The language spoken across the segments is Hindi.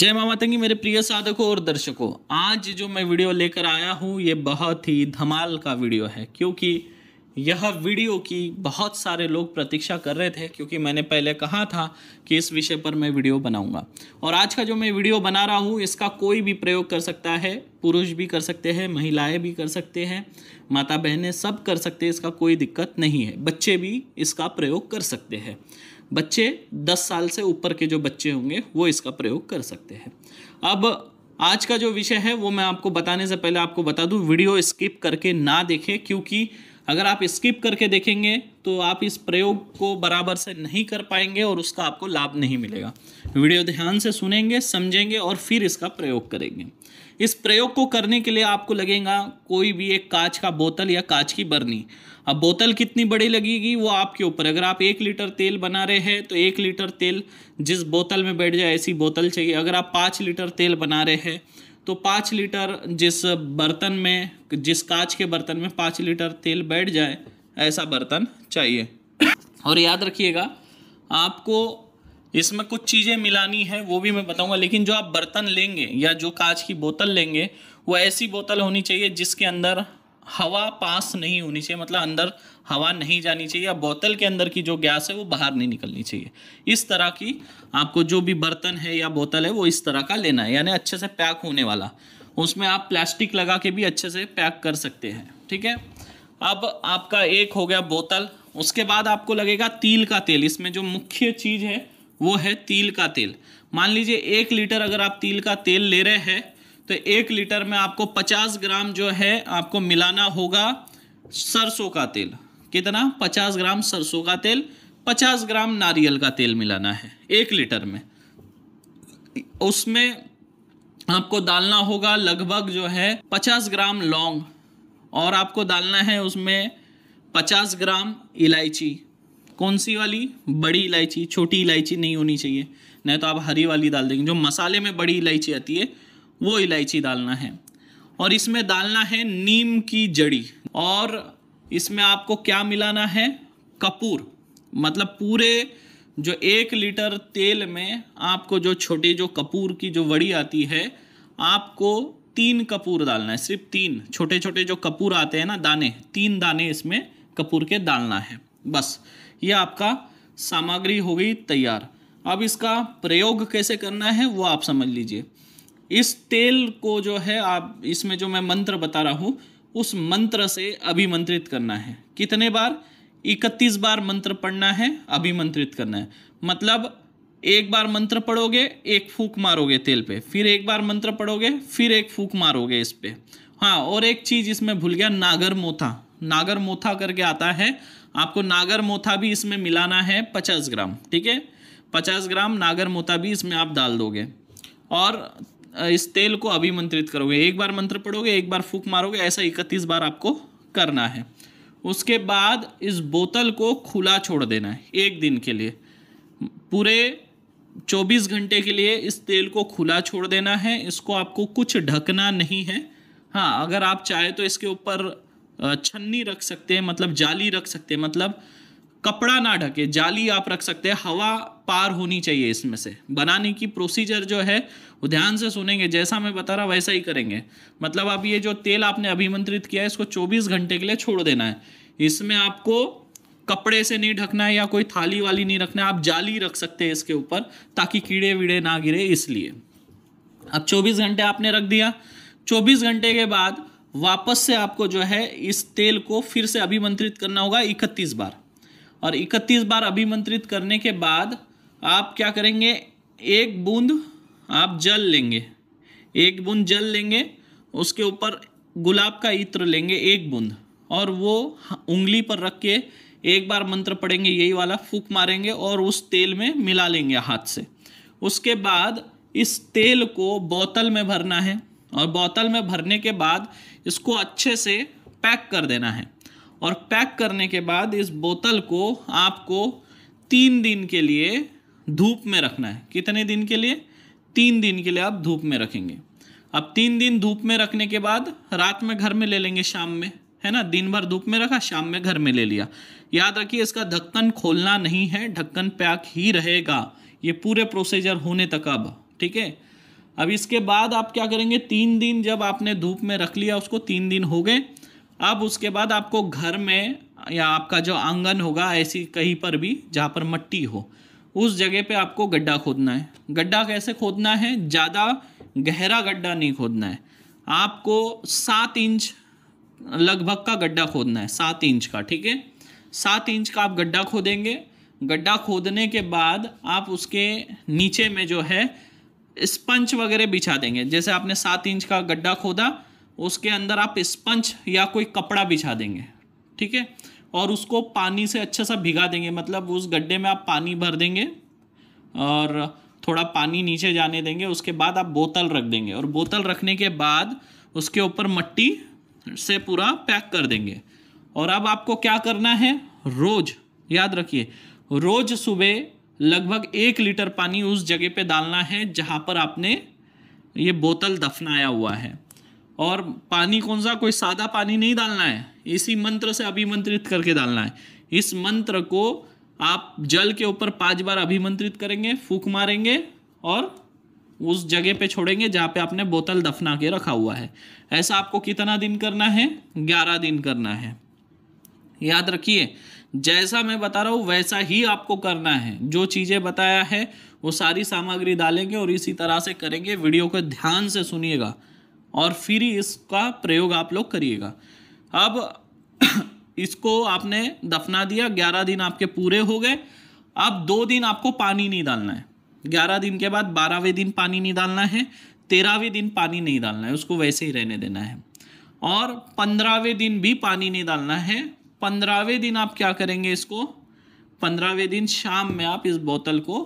जय मामा तंगी मेरे प्रिय साधकों और दर्शकों आज जो मैं वीडियो लेकर आया हूँ ये बहुत ही धमाल का वीडियो है क्योंकि यह वीडियो की बहुत सारे लोग प्रतीक्षा कर रहे थे क्योंकि मैंने पहले कहा था कि इस विषय पर मैं वीडियो बनाऊंगा और आज का जो मैं वीडियो बना रहा हूँ इसका कोई भी प्रयोग कर सकता है पुरुष भी कर सकते हैं महिलाएं भी कर सकते हैं माता बहनें सब कर सकते हैं इसका कोई दिक्कत नहीं है बच्चे भी इसका प्रयोग कर सकते हैं बच्चे 10 साल से ऊपर के जो बच्चे होंगे वो इसका प्रयोग कर सकते हैं अब आज का जो विषय है वो मैं आपको बताने से पहले आपको बता दूं वीडियो स्किप करके ना देखें क्योंकि अगर आप स्किप करके देखेंगे तो आप इस प्रयोग को बराबर से नहीं कर पाएंगे और उसका आपको लाभ नहीं मिलेगा वीडियो ध्यान से सुनेंगे समझेंगे और फिर इसका प्रयोग करेंगे इस प्रयोग को करने के लिए आपको लगेगा कोई भी एक कांच का बोतल या कांच की बर्नी अब बोतल कितनी बड़ी लगेगी वो आपके ऊपर अगर आप एक लीटर तेल बना रहे हैं तो एक लीटर तेल जिस बोतल में बैठ जाए ऐसी बोतल चाहिए अगर आप पाँच लीटर तेल बना रहे हैं तो पाँच लीटर जिस बर्तन में जिस कांच के बर्तन में पाँच लीटर तेल बैठ जाए ऐसा बर्तन चाहिए और याद रखिएगा आपको इसमें कुछ चीज़ें मिलानी है वो भी मैं बताऊंगा लेकिन जो आप बर्तन लेंगे या जो कांच की बोतल लेंगे वो ऐसी बोतल होनी चाहिए जिसके अंदर हवा पास नहीं होनी चाहिए मतलब अंदर हवा नहीं जानी चाहिए या बोतल के अंदर की जो गैस है वो बाहर नहीं निकलनी चाहिए इस तरह की आपको जो भी बर्तन है या बोतल है वो इस तरह का लेना है यानी अच्छे से पैक होने वाला उसमें आप प्लास्टिक लगा के भी अच्छे से पैक कर सकते हैं ठीक है अब आपका एक हो गया बोतल उसके बाद आपको लगेगा तिल का तेल इसमें जो मुख्य चीज़ है वो है तिल का तेल मान लीजिए एक लीटर अगर आप तिल का तेल ले रहे हैं तो एक लीटर में आपको पचास ग्राम जो है आपको मिलाना होगा सरसों का तेल कितना पचास ग्राम सरसों का तेल पचास ग्राम नारियल का तेल मिलाना है एक लीटर में उसमें आपको डालना होगा लगभग जो है पचास ग्राम लौंग और आपको डालना है उसमें पचास ग्राम इलायची कौन सी वाली बड़ी इलायची छोटी इलायची नहीं होनी चाहिए नहीं तो आप हरी वाली डाल देंगे जो मसाले में बड़ी इलायची आती है वो इलायची डालना है और इसमें डालना है नीम की जड़ी और इसमें आपको क्या मिलाना है कपूर मतलब पूरे जो एक लीटर तेल में आपको जो छोटे जो कपूर की जो वड़ी आती है आपको तीन कपूर डालना है सिर्फ तीन छोटे छोटे जो कपूर आते हैं ना दाने तीन दाने इसमें कपूर के डालना है बस ये आपका सामग्री हो गई तैयार अब इसका प्रयोग कैसे करना है वो आप समझ लीजिए इस तेल को जो है आप इसमें जो मैं मंत्र बता रहा हूँ उस मंत्र से अभिमंत्रित करना है कितने बार इकतीस बार मंत्र पढ़ना है अभिमंत्रित करना है मतलब एक बार मंत्र पढ़ोगे एक फूक मारोगे तेल पे फिर एक बार मंत्र पढ़ोगे फिर एक फूक मारोगे इस पर हाँ और एक चीज़ इसमें भूल गया नागर मोथा नागर मोथा करके आता है आपको नागर मोथा भी इसमें मिलाना है पचास ग्राम ठीक है पचास ग्राम नागर मोथा भी इसमें आप डाल दोगे और इस तेल को अभिमंत्रित करोगे एक बार मंत्र पढ़ोगे एक बार फूक मारोगे ऐसा इकतीस बार आपको करना है उसके बाद इस बोतल को खुला छोड़ देना है एक दिन के लिए पूरे 24 घंटे के लिए इस तेल को खुला छोड़ देना है इसको आपको कुछ ढकना नहीं है हाँ अगर आप चाहे तो इसके ऊपर छन्नी रख सकते हैं मतलब जाली रख सकते हैं मतलब कपड़ा ना ढके जाली आप रख सकते हैं हवा पार होनी चाहिए इसमें से बनाने की प्रोसीजर जो है वो ध्यान से सुनेंगे जैसा मैं बता रहा वैसा ही करेंगे मतलब आप ये जो तेल आपने अभिमंत्रित किया है इसको 24 घंटे के लिए छोड़ देना है इसमें आपको कपड़े से नहीं ढकना है या कोई थाली वाली नहीं रखना है आप जाली रख सकते हैं इसके ऊपर ताकि कीड़े वीड़े ना गिरे इसलिए अब 24 घंटे आपने रख दिया 24 घंटे के बाद वापस से आपको जो है इस तेल को फिर से अभिमंत्रित करना होगा इकतीस बार और इकतीस बार अभिमंत्रित करने के बाद आप क्या करेंगे एक बूंद आप जल लेंगे एक बूंद जल लेंगे उसके ऊपर गुलाब का इत्र लेंगे एक बूंद और वो उंगली पर रख के एक बार मंत्र पढ़ेंगे यही वाला फूक मारेंगे और उस तेल में मिला लेंगे हाथ से उसके बाद इस तेल को बोतल में भरना है और बोतल में भरने के बाद इसको अच्छे से पैक कर देना है और पैक करने के बाद इस बोतल को आपको तीन दिन के लिए धूप में रखना है कितने दिन के लिए तीन दिन के लिए आप धूप में रखेंगे अब तीन दिन धूप में रखने के बाद रात में घर में ले लेंगे शाम में है ना दिन भर धूप में रखा शाम में घर में ले लिया याद रखिए इसका ढक्कन खोलना नहीं है ढक्कन पैक ही रहेगा ये पूरे प्रोसीजर होने तक अब ठीक है अब इसके बाद आप क्या करेंगे तीन दिन जब आपने धूप में रख लिया उसको तीन दिन हो गए अब उसके बाद आपको घर में या आपका जो आंगन होगा ऐसी कहीं पर भी जहाँ पर मट्टी हो उस जगह पे आपको गड्ढा खोदना है गड्ढा कैसे खोदना है ज़्यादा गहरा गड्ढा नहीं खोदना है आपको सात इंच लगभग का गड्ढा खोदना है सात इंच का ठीक है सात इंच का आप गड्ढा खोदेंगे गड्ढा खोदने के बाद आप उसके नीचे में जो है स्पंच वगैरह बिछा देंगे जैसे आपने सात इंच का गड्ढा खोदा उसके अंदर आप स्पंच या कोई कपड़ा बिछा देंगे ठीक है और उसको पानी से अच्छा सा भिगा देंगे मतलब उस गड्ढे में आप पानी भर देंगे और थोड़ा पानी नीचे जाने देंगे उसके बाद आप बोतल रख देंगे और बोतल रखने के बाद उसके ऊपर मट्टी से पूरा पैक कर देंगे और अब आपको क्या करना है रोज़ याद रखिए रोज़ सुबह लगभग एक लीटर पानी उस जगह पे डालना है जहाँ पर आपने ये बोतल दफनाया हुआ है और पानी कौन सा कोई सादा पानी नहीं डालना है इसी मंत्र से अभिमंत्रित करके डालना है इस मंत्र को आप जल के ऊपर पांच बार अभिमंत्रित करेंगे फूक मारेंगे और उस जगह पे छोड़ेंगे जहाँ पे आपने बोतल दफना के रखा हुआ है ऐसा आपको कितना दिन करना है ग्यारह दिन करना है याद रखिए जैसा मैं बता रहा हूँ वैसा ही आपको करना है जो चीज़ें बताया है वो सारी सामग्री डालेंगे और इसी तरह से करेंगे वीडियो को ध्यान से सुनिएगा और फिर इसका प्रयोग आप लोग करिएगा अब इसको आपने दफना दिया ग्यारह दिन आपके पूरे हो गए अब दो दिन आपको पानी नहीं डालना है ग्यारह दिन के बाद बारहवें दिन पानी नहीं डालना है तेरहवें दिन पानी नहीं डालना है उसको वैसे ही रहने देना है और पंद्रहवें दिन भी पानी नहीं डालना है पंद्रहवें दिन आप क्या करेंगे इसको पंद्रहवें दिन शाम में आप इस बोतल को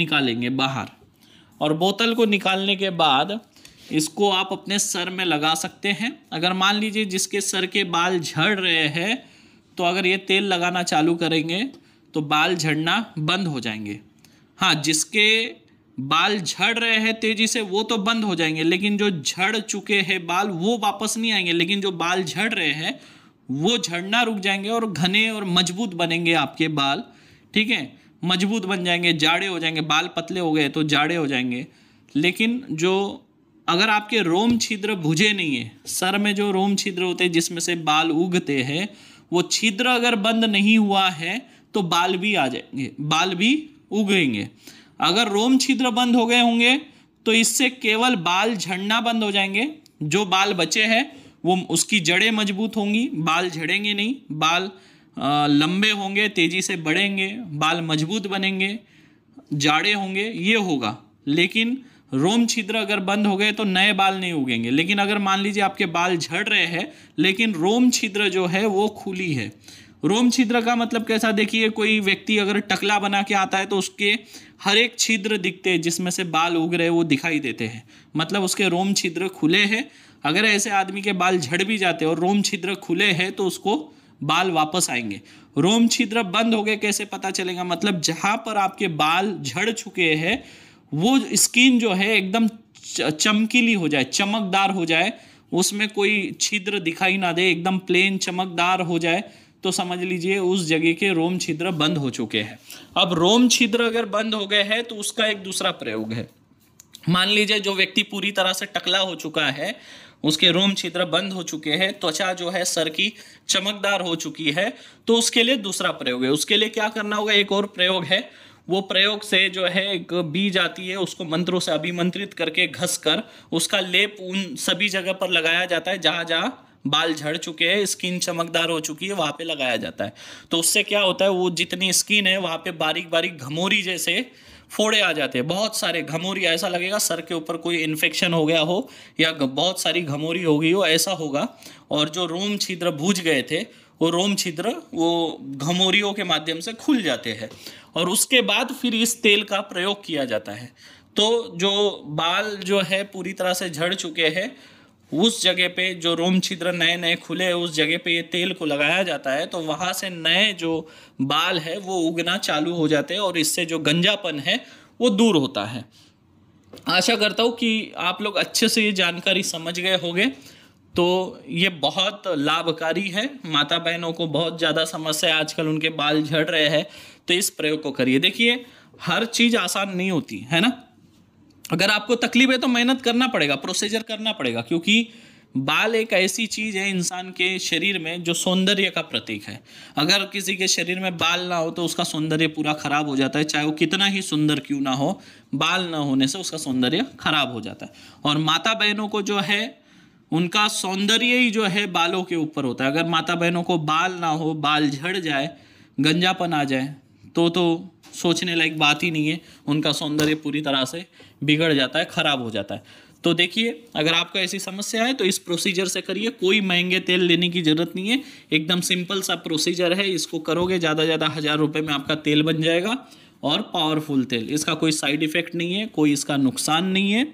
निकालेंगे बाहर और बोतल को निकालने के बाद इसको आप अपने सर में लगा सकते हैं अगर मान लीजिए जिसके सर के बाल झड़ रहे हैं तो अगर ये तेल लगाना चालू करेंगे तो बाल झड़ना बंद हो जाएंगे हाँ जिसके बाल झड़ रहे हैं तेज़ी से वो तो बंद हो जाएंगे लेकिन जो झड़ चुके हैं बाल वो वापस नहीं आएंगे लेकिन जो बाल झड़ रहे हैं वो झड़ना रुक जाएंगे और घने और मजबूत बनेंगे आपके बाल ठीक है मजबूत बन जाएंगे जाड़े हो जाएंगे बाल पतले हो गए तो जाड़े हो जाएंगे लेकिन जो अगर आपके रोम छिद्र भुजे नहीं है सर में जो रोम छिद्र होते हैं जिसमें से बाल उगते हैं वो छिद्र अगर बंद नहीं हुआ है तो बाल भी आ जाएंगे बाल भी उगेंगे अगर रोम छिद्र बंद हो गए होंगे तो इससे केवल बाल झड़ना बंद हो जाएंगे जो बाल बचे हैं वो उसकी जड़ें मजबूत होंगी बाल झड़ेंगे नहीं बाल लंबे होंगे तेज़ी से बढ़ेंगे बाल मजबूत बनेंगे जाड़े होंगे ये होगा लेकिन रोम छिद्र अगर बंद हो गए तो नए बाल नहीं उगेंगे लेकिन अगर मान लीजिए आपके बाल झड़ रहे हैं लेकिन रोम छिद्र जो है वो खुली है रोम छिद्र का मतलब कैसा देखिए कोई व्यक्ति अगर टकला बना के आता है तो उसके हर एक छिद्र दिखते हैं जिसमें से बाल उग रहे वो दिखाई देते हैं मतलब उसके रोम छिद्र खुले हैं अगर ऐसे आदमी के बाल झड़ भी जाते और रोम छिद्र खुले हैं तो उसको बाल वापस आएंगे रोम छिद्र बंद हो गए कैसे पता चलेगा मतलब जहां पर आपके बाल झड़ चुके हैं वो स्किन जो है एकदम चमकीली हो जाए चमकदार हो जाए उसमें कोई छिद्र दिखाई ना दे एकदम प्लेन चमकदार हो जाए तो समझ लीजिए उस जगह के रोम छिद्र बंद हो चुके हैं अब रोम छिद्र अगर बंद हो गए हैं तो उसका एक दूसरा प्रयोग है मान लीजिए जो व्यक्ति पूरी तरह से टकला हो चुका है उसके रोम छिद्र बंद हो चुके हैं त्वचा जो है सर की चमकदार हो चुकी है तो उसके लिए दूसरा प्रयोग है उसके लिए क्या करना होगा एक और प्रयोग है वो प्रयोग से जो है एक बीज आती है उसको मंत्रों से अभिमंत्रित करके घस कर उसका लेप उन सभी जगह पर लगाया जाता है जहाँ जहाँ बाल झड़ चुके हैं स्किन चमकदार हो चुकी है वहाँ पे लगाया जाता है तो उससे क्या होता है वो जितनी स्किन है वहाँ पे बारीक बारीक घमोरी जैसे फोड़े आ जाते हैं बहुत सारे घमोरी ऐसा लगेगा सर के ऊपर कोई इन्फेक्शन हो गया हो या बहुत सारी घमोरी हो गई हो ऐसा होगा और जो रोम छिद्र भूज गए थे वो रोम छिद्र वो घमोरियों के माध्यम से खुल जाते हैं और उसके बाद फिर इस तेल का प्रयोग किया जाता है तो जो बाल जो है पूरी तरह से झड़ चुके हैं उस जगह पे जो रोम छिद्र नए नए खुले उस जगह पे ये तेल को लगाया जाता है तो वहाँ से नए जो बाल है वो उगना चालू हो जाते हैं और इससे जो गंजापन है वो दूर होता है आशा करता हूँ कि आप लोग अच्छे से ये जानकारी समझ गए होंगे तो ये बहुत लाभकारी है माता बहनों को बहुत ज़्यादा समस्या है आजकल उनके बाल झड़ रहे हैं तो इस प्रयोग को करिए देखिए हर चीज़ आसान नहीं होती है ना अगर आपको तकलीफ है तो मेहनत करना पड़ेगा प्रोसीजर करना पड़ेगा क्योंकि बाल एक ऐसी चीज़ है इंसान के शरीर में जो सौंदर्य का प्रतीक है अगर किसी के शरीर में बाल ना हो तो उसका सौंदर्य पूरा खराब हो जाता है चाहे वो कितना ही सुंदर क्यों ना हो बाल ना होने से उसका सौंदर्य खराब हो जाता है और माता बहनों को जो है उनका सौंदर्य ही जो है बालों के ऊपर होता है अगर माता बहनों को बाल ना हो बाल झड़ जाए गंजापन आ जाए तो तो सोचने लायक बात ही नहीं है उनका सौंदर्य पूरी तरह से बिगड़ जाता है ख़राब हो जाता है तो देखिए अगर आपको ऐसी समस्या है तो इस प्रोसीजर से करिए कोई महंगे तेल लेने की ज़रूरत नहीं है एकदम सिंपल सा प्रोसीजर है इसको करोगे ज़्यादा ज़्यादा हज़ार रुपये में आपका तेल बन जाएगा और पावरफुल तेल इसका कोई साइड इफ़ेक्ट नहीं है कोई इसका नुकसान नहीं है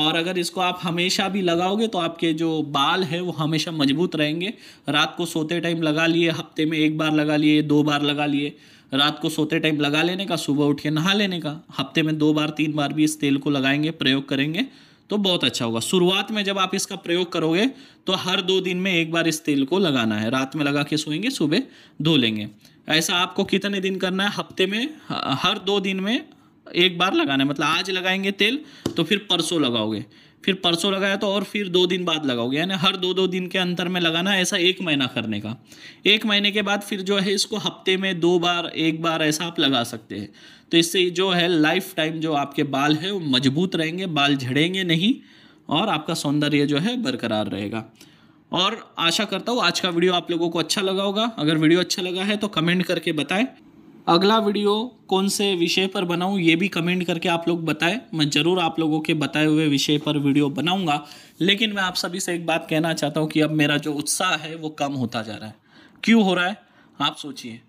और अगर इसको आप हमेशा भी लगाओगे तो आपके जो बाल है वो हमेशा मजबूत रहेंगे रात को सोते टाइम लगा लिए हफ्ते में एक बार लगा लिए दो बार लगा लिए रात को सोते टाइम लगा लेने का सुबह उठ के नहा लेने का हफ्ते में दो बार तीन बार भी इस तेल को लगाएंगे प्रयोग करेंगे तो बहुत अच्छा होगा शुरुआत में जब आप इसका प्रयोग करोगे तो हर दो दिन में एक बार इस तेल को लगाना है रात में लगा के सोएंगे सुबह धो लेंगे ऐसा आपको कितने दिन करना है हफ्ते में हर दो दिन में एक बार लगाना है मतलब आज लगाएंगे तेल तो फिर परसों लगाओगे फिर परसों लगाया तो और फिर दो दिन बाद लगाओगे यानी हर दो दो दिन के अंतर में लगाना ऐसा एक महीना करने का एक महीने के बाद फिर जो है इसको हफ्ते में दो बार एक बार ऐसा आप लगा सकते हैं तो इससे जो है लाइफ टाइम जो आपके बाल है वो मजबूत रहेंगे बाल झड़ेंगे नहीं और आपका सौंदर्य जो है बरकरार रहेगा और आशा करता हूँ आज का वीडियो आप लोगों को अच्छा लगा होगा अगर वीडियो अच्छा लगा है तो कमेंट करके बताएं अगला वीडियो कौन से विषय पर बनाऊं ये भी कमेंट करके आप लोग बताएं मैं ज़रूर आप लोगों के बताए हुए विषय पर वीडियो बनाऊंगा लेकिन मैं आप सभी से एक बात कहना चाहता हूं कि अब मेरा जो उत्साह है वो कम होता जा रहा है क्यों हो रहा है आप सोचिए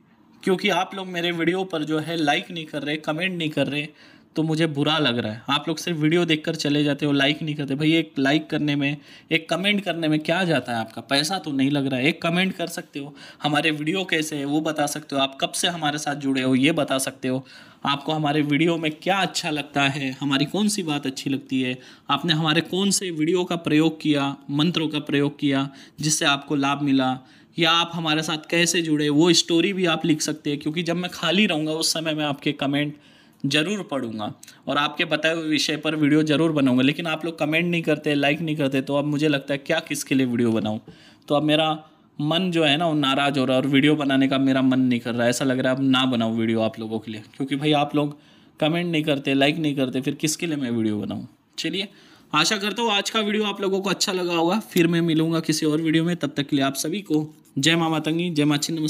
क्योंकि आप लोग मेरे वीडियो पर जो है लाइक नहीं कर रहे कमेंट नहीं कर रहे तो मुझे बुरा लग रहा है आप लोग सिर्फ वीडियो देखकर चले जाते हो लाइक नहीं करते भाई एक लाइक करने में एक कमेंट करने में क्या जाता है आपका पैसा तो नहीं लग रहा है एक कमेंट कर सकते हो हमारे वीडियो कैसे है वो बता सकते हो आप कब से हमारे साथ जुड़े हो ये बता सकते हो आपको हमारे वीडियो में क्या अच्छा लगता है हमारी कौन सी बात अच्छी लगती है आपने हमारे कौन से वीडियो का प्रयोग किया मंत्रों का प्रयोग किया जिससे आपको लाभ मिला या आप हमारे साथ कैसे जुड़े वो स्टोरी भी आप लिख सकते हैं क्योंकि जब मैं खाली रहूँगा उस समय मैं आपके कमेंट ज़रूर पढ़ूंगा और आपके बताए हुए विषय पर वीडियो ज़रूर बनाऊंगा लेकिन आप लोग कमेंट नहीं करते लाइक नहीं करते तो अब मुझे लगता है क्या किसके लिए वीडियो बनाऊँ तो अब मेरा मन जो है ना वो नाराज़ हो रहा है और वीडियो बनाने का मेरा मन नहीं कर रहा है ऐसा लग रहा है अब ना बनाऊँ वीडियो आप लोगों के लिए क्योंकि भाई आप लोग कमेंट नहीं करते लाइक नहीं करते फिर किसके लिए मैं वीडियो बनाऊँ चलिए आशा करता हूँ आज का वीडियो आप लोगों को अच्छा लगा होगा फिर मैं मिलूंगा किसी और वीडियो में तब तक के लिए आप सभी को जय माँ मातंगी जय माँ छिन्न